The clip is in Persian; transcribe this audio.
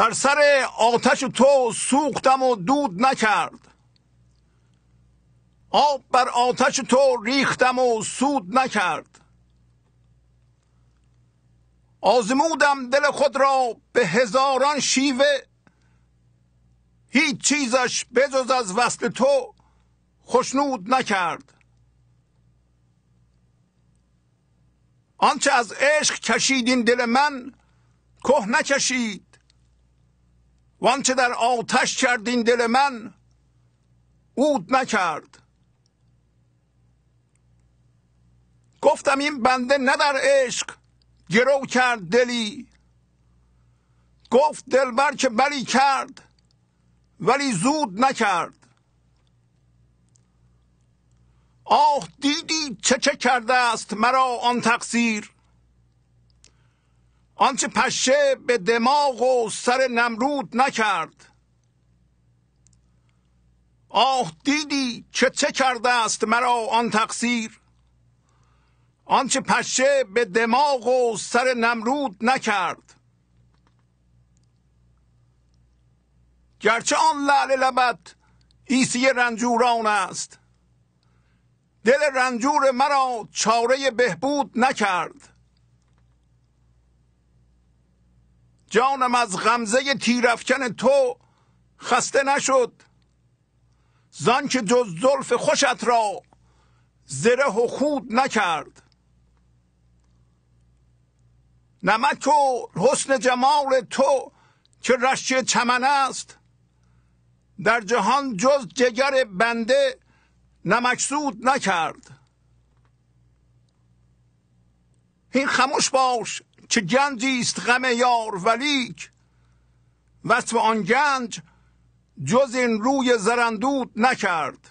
بر سر آتش تو سوختم و دود نکرد آب بر آتش تو ریختم و سود نکرد آزمودم دل خود را به هزاران شیوه هیچ چیزش بجز از وصل تو خشنود نکرد آنچه از عشق کشیدین دل من که نکشید چه در آتش کردین دل من عود نکرد گفتم این بنده نه در عشق گرو کرد دلی گفت دلبر که بلی کرد ولی زود نکرد آه دیدی چه چه کرده است مرا آن تقصیر آنچه پشه به دماغ و سر نمرود نکرد آه دیدی چه چه کرده است مرا آن تقصیر آنچه پشه به دماغ و سر نمرود نکرد گرچه آن لعل لبت ایسی رنجوران است دل رنجور مرا چاره بهبود نکرد جانم از غمزه تیرفکن تو خسته نشد زن که جز زلف خوشت را زره و خود نکرد نمک و حسن جمال تو که رشی چمن است در جهان جز جگر بنده نمکسود نکرد این خموش باش که گنجی است غم یار ولیک وصف آن گنج جز این روی زرندود نکرد